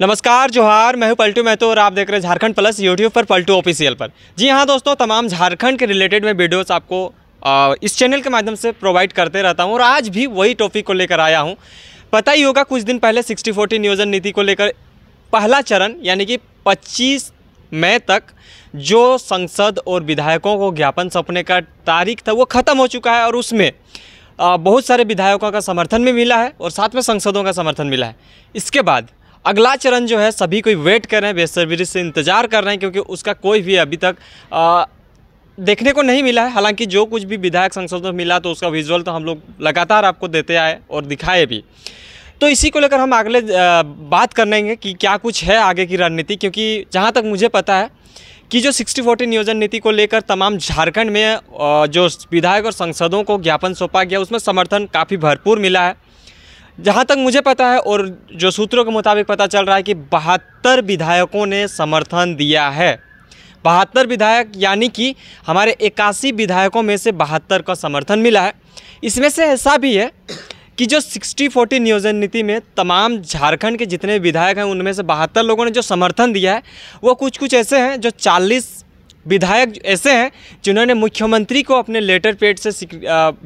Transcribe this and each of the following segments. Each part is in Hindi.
नमस्कार जोहार मैं हूं पलटू महतो और आप देख रहे हैं झारखंड प्लस यूट्यूब पर पलटू ऑफिशियल पर जी हाँ दोस्तों तमाम झारखंड के रिलेटेड मैं वीडियोस आपको आ, इस चैनल के माध्यम से प्रोवाइड करते रहता हूँ और आज भी वही टॉपिक को लेकर आया हूँ पता ही होगा कुछ दिन पहले सिक्सटी फोर्टी नियोजन नीति को लेकर पहला चरण यानी कि पच्चीस मई तक जो संसद और विधायकों को ज्ञापन सौंपने का तारीख था वो ख़त्म हो चुका है और उसमें बहुत सारे विधायकों का समर्थन भी मिला है और साथ में संसदों का समर्थन मिला है इसके बाद अगला चरण जो है सभी कोई वेट कर रहे हैं बेसब्री से इंतज़ार कर रहे हैं क्योंकि उसका कोई भी अभी तक आ, देखने को नहीं मिला है हालांकि जो कुछ भी विधायक संसद में मिला तो उसका विजुअल तो हम लोग लगातार आपको देते आए और दिखाए भी तो इसी को लेकर हम अगले बात लेंगे कि क्या कुछ है आगे की रणनीति क्योंकि जहाँ तक मुझे पता है कि जो सिक्सटी फोर्टी नियोजन नीति को लेकर तमाम झारखंड में जो विधायक और सांसदों को ज्ञापन सौंपा गया उसमें समर्थन काफ़ी भरपूर मिला है जहाँ तक मुझे पता है और जो सूत्रों के मुताबिक पता चल रहा है कि बहत्तर विधायकों ने समर्थन दिया है बहत्तर विधायक यानी कि हमारे इक्यासी विधायकों में से बहत्तर का समर्थन मिला है इसमें से ऐसा भी है कि जो सिक्सटी फोर्टी नियोजन नीति में तमाम झारखंड के जितने विधायक हैं उनमें से बहत्तर लोगों ने जो समर्थन दिया है वो कुछ कुछ ऐसे हैं जो चालीस विधायक ऐसे हैं जिन्होंने मुख्यमंत्री को अपने लेटर पेड से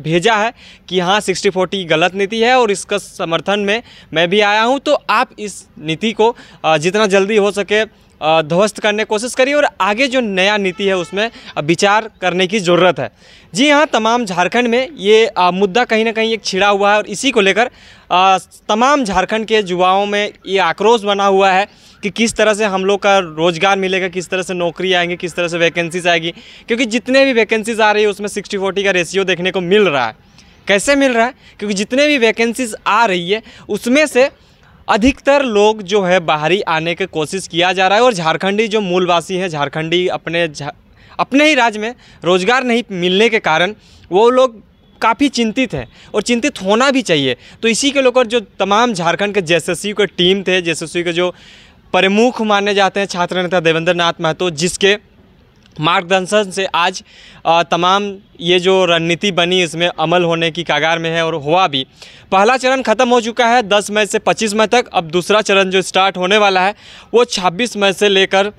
भेजा है कि हाँ सिक्सटी फोर्टी गलत नीति है और इसका समर्थन में मैं भी आया हूँ तो आप इस नीति को जितना जल्दी हो सके ध्वस्त करने की कोशिश करिए और आगे जो नया नीति है उसमें विचार करने की ज़रूरत है जी हाँ तमाम झारखंड में ये मुद्दा कहीं ना कहीं एक छिड़ा हुआ है और इसी को लेकर तमाम झारखंड के युवाओं में ये आक्रोश बना हुआ है कि किस तरह से हम लोग का रोज़गार मिलेगा किस तरह से नौकरी आएंगे किस तरह से वैकेंसीज आएगी क्योंकि जितने भी वैकेंसीज आ रही है उसमें सिक्सटी फोर्टी का रेशियो देखने को मिल रहा है कैसे मिल रहा है क्योंकि जितने भी वैकेंसीज आ रही है उसमें से अधिकतर लोग जो है बाहरी आने की कोशिश किया जा रहा है और झारखंडी जो मूलवासी हैं झारखंडी अपने जा, अपने ही राज्य में रोज़गार नहीं मिलने के कारण वो लोग काफ़ी चिंतित हैं और चिंतित होना भी चाहिए तो इसी के लोग जो तमाम झारखंड के जे के टीम थे जे के जो प्रमुख माने जाते हैं छात्र नेता देवेंद्र नाथ महतो जिसके मार्गदर्शन से आज तमाम ये जो रणनीति बनी इसमें अमल होने की कागार में है और हुआ भी पहला चरण खत्म हो चुका है 10 मई से 25 मई तक अब दूसरा चरण जो स्टार्ट होने वाला है वो 26 मई से लेकर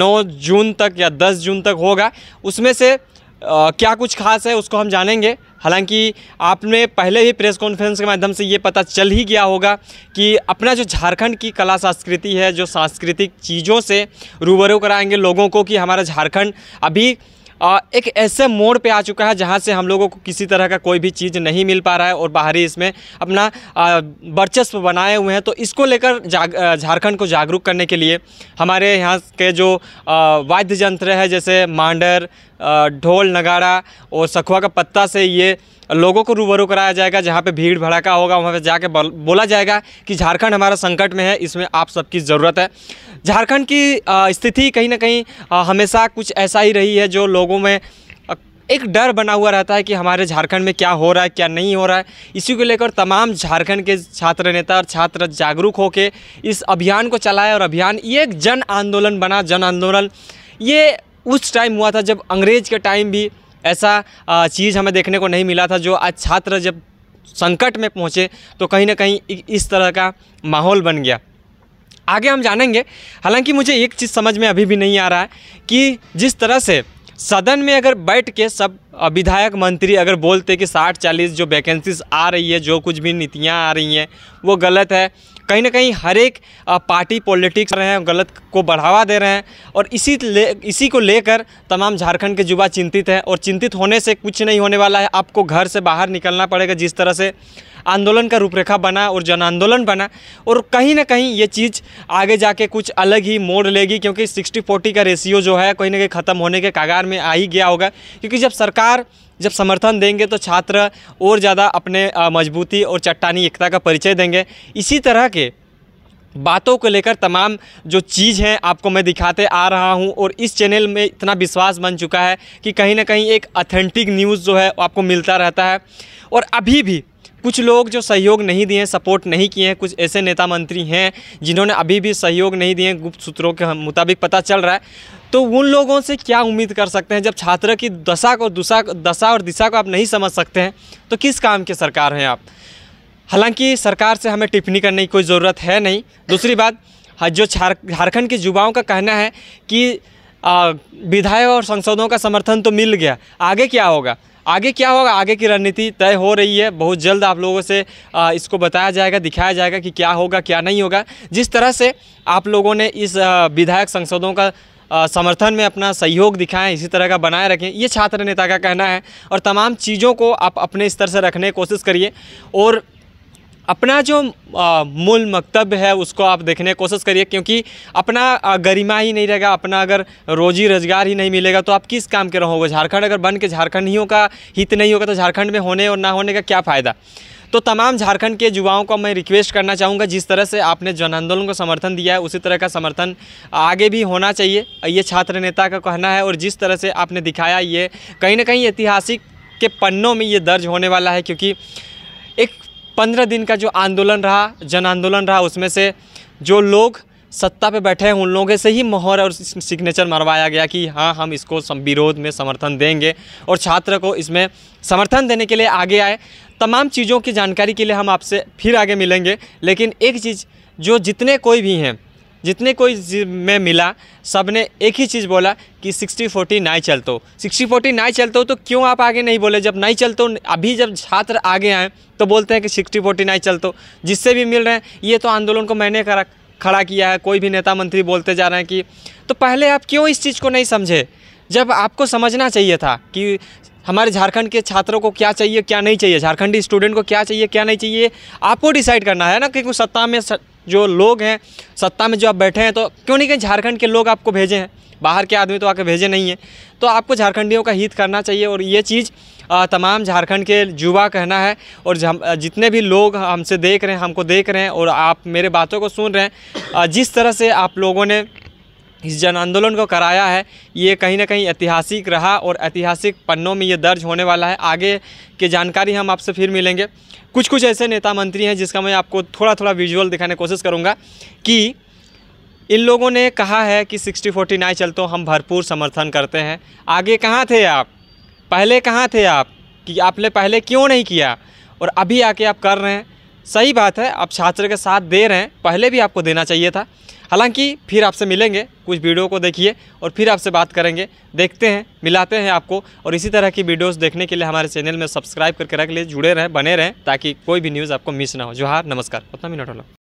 9 जून तक या 10 जून तक होगा उसमें से क्या कुछ खास है उसको हम जानेंगे हालांकि आपने पहले ही प्रेस कॉन्फ्रेंस के माध्यम से ये पता चल ही गया होगा कि अपना जो झारखंड की कला संस्कृति है जो सांस्कृतिक चीज़ों से रूबरू कराएंगे लोगों को कि हमारा झारखंड अभी एक ऐसे मोड़ पे आ चुका है जहाँ से हम लोगों को किसी तरह का कोई भी चीज़ नहीं मिल पा रहा है और बाहरी इसमें अपना वर्चस्व बनाए हुए हैं तो इसको लेकर झारखंड को जागरूक करने के लिए हमारे यहाँ के जो वाद्य यंत्र है जैसे मांडर ढोल नगाड़ा और सखुआ का पत्ता से ये लोगों को रूबरू कराया जाएगा जहाँ पे भीड़ भड़ाका होगा वहाँ पे जाके बोला जाएगा कि झारखंड हमारा संकट में है इसमें आप सबकी ज़रूरत है झारखंड की स्थिति कहीं ना कहीं हमेशा कुछ ऐसा ही रही है जो लोगों में एक डर बना हुआ रहता है कि हमारे झारखंड में क्या हो रहा है क्या नहीं हो रहा है इसी को लेकर तमाम झारखंड के छात्र नेता और छात्र जागरूक होकर इस अभियान को चलाए और अभियान ये एक जन आंदोलन बना जन आंदोलन ये उस टाइम हुआ था जब अंग्रेज के टाइम भी ऐसा चीज़ हमें देखने को नहीं मिला था जो आज छात्र जब संकट में पहुँचे तो कहीं ना कहीं इस तरह का माहौल बन गया आगे हम जानेंगे हालांकि मुझे एक चीज़ समझ में अभी भी नहीं आ रहा है कि जिस तरह से सदन में अगर बैठ के सब विधायक मंत्री अगर बोलते कि साठ चालीस जो वैकेंसीज आ रही है जो कुछ भी नीतियाँ आ रही हैं वो गलत है कहीं ना कहीं हर एक पार्टी पॉलिटिक्स रहे हैं गलत को बढ़ावा दे रहे हैं और इसी ले इसी को लेकर तमाम झारखंड के युवा चिंतित हैं और चिंतित होने से कुछ नहीं होने वाला है आपको घर से बाहर निकलना पड़ेगा जिस तरह से आंदोलन का रूपरेखा बना और जन आंदोलन बना और कहीं ना कहीं ये चीज़ आगे जाके कुछ अलग ही मोड़ लेगी क्योंकि सिक्सटी फोर्टी का रेशियो जो है कहीं ना कहीं ख़त्म होने के कागार में आ ही गया होगा क्योंकि जब सरकार जब समर्थन देंगे तो छात्र और ज़्यादा अपने मजबूती और चट्टानी एकता का परिचय देंगे इसी तरह के बातों को लेकर तमाम जो चीज़ हैं आपको मैं दिखाते आ रहा हूं और इस चैनल में इतना विश्वास बन चुका है कि कहीं ना कहीं एक अथेंटिक न्यूज़ जो है आपको मिलता रहता है और अभी भी कुछ लोग जो सहयोग नहीं दिए सपोर्ट नहीं किए हैं कुछ ऐसे नेता मंत्री हैं जिन्होंने अभी भी सहयोग नहीं दिए गुप्त सूत्रों के मुताबिक पता चल रहा है तो उन लोगों से क्या उम्मीद कर सकते हैं जब छात्र की दशा को दशा दशा और दिशा को आप नहीं समझ सकते हैं तो किस काम के सरकार हैं आप हालांकि सरकार से हमें टिप्पणी करने की कोई ज़रूरत है नहीं दूसरी बात हाँ, जो झारखंड के युवाओं का कहना है कि विधायक और सांसदों का समर्थन तो मिल गया आगे क्या होगा आगे क्या होगा आगे की रणनीति तय हो रही है बहुत जल्द आप लोगों से इसको बताया जाएगा दिखाया जाएगा कि क्या होगा क्या नहीं होगा जिस तरह से आप लोगों ने इस विधायक संसदों का समर्थन में अपना सहयोग दिखाएं इसी तरह का बनाए रखें ये छात्र नेता का कहना है और तमाम चीज़ों को आप अपने स्तर से रखने की कोशिश करिए और अपना जो आ, मूल मकतब है उसको आप देखने की कोशिश करिए क्योंकि अपना आ, गरिमा ही नहीं रहेगा अपना अगर रोजी रोजगार ही नहीं मिलेगा तो आप किस काम के रहोगे झारखंड अगर बन के झारखंडियों का हित नहीं होगा तो झारखंड में होने और ना होने का क्या फ़ायदा तो तमाम झारखंड के युवाओं को मैं रिक्वेस्ट करना चाहूँगा जिस तरह से आपने जन आंदोलन को समर्थन दिया है उसी तरह का समर्थन आगे भी होना चाहिए ये छात्र नेता का कहना है और जिस तरह से आपने दिखाया ये कहीं ना कहीं ऐतिहासिक के पन्नों में ये दर्ज होने वाला है क्योंकि एक पंद्रह दिन का जो आंदोलन रहा जन आंदोलन रहा उसमें से जो लोग सत्ता पे बैठे हैं उन लोगों से ही मोहर और सिग्नेचर मरवाया गया कि हाँ हम इसको विरोध में समर्थन देंगे और छात्र को इसमें समर्थन देने के लिए आगे आए तमाम चीज़ों की जानकारी के लिए हम आपसे फिर आगे मिलेंगे लेकिन एक चीज़ जो जितने कोई भी हैं जितने कोई मैं मिला सब ने एक ही चीज़ बोला कि सिक्सटी फोर्टी नहीं चलते सिक्सटी फोर्टी नहीं चलते हो तो क्यों आप आगे नहीं बोले जब नहीं चलते अभी जब छात्र आगे आए तो बोलते हैं कि सिक्सटी फोर्टी नहीं चलते जिससे भी मिल रहे हैं ये तो आंदोलन को मैंने करा खड़ा किया है कोई भी नेता मंत्री बोलते जा रहे हैं कि तो पहले आप क्यों इस चीज़ को नहीं समझे जब आपको समझना चाहिए था कि हमारे झारखंड के छात्रों को क्या चाहिए क्या नहीं चाहिए झारखंडी स्टूडेंट को क्या चाहिए क्या नहीं चाहिए आपको डिसाइड करना है ना क्योंकि सत्ता में जो लोग हैं सत्ता में जो आप बैठे हैं तो क्यों नहीं कहीं झारखंड के लोग आपको भेजे हैं बाहर के आदमी तो आके भेजे नहीं हैं तो आपको झारखंडियों का हित करना चाहिए और ये चीज़ तमाम झारखंड के युवा कहना है और जितने भी लोग हमसे देख रहे हैं हमको देख रहे हैं और आप मेरे बातों को सुन रहे हैं जिस तरह से आप लोगों ने इस जन आंदोलन को कराया है ये कहीं ना कहीं ऐतिहासिक रहा और ऐतिहासिक पन्नों में ये दर्ज होने वाला है आगे की जानकारी हम आपसे फिर मिलेंगे कुछ कुछ ऐसे नेता मंत्री हैं जिसका मैं आपको थोड़ा थोड़ा विजुअल दिखाने कोशिश करूँगा कि इन लोगों ने कहा है कि सिक्सटी फोर्टी नाइन चलते हम भरपूर समर्थन करते हैं आगे कहाँ थे आप पहले कहाँ थे आप कि आपने पहले क्यों नहीं किया और अभी आके आप कर रहे हैं सही बात है आप छात्र के साथ दे रहे हैं पहले भी आपको देना चाहिए था हालांकि फिर आपसे मिलेंगे कुछ वीडियो को देखिए और फिर आपसे बात करेंगे देखते हैं मिलाते हैं आपको और इसी तरह की वीडियोस देखने के लिए हमारे चैनल में सब्सक्राइब करके रख लीजिए जुड़े रहें बने रहें ताकि कोई भी न्यूज़ आपको मिस ना हो जोहार नमस्कार उतना मिनट हो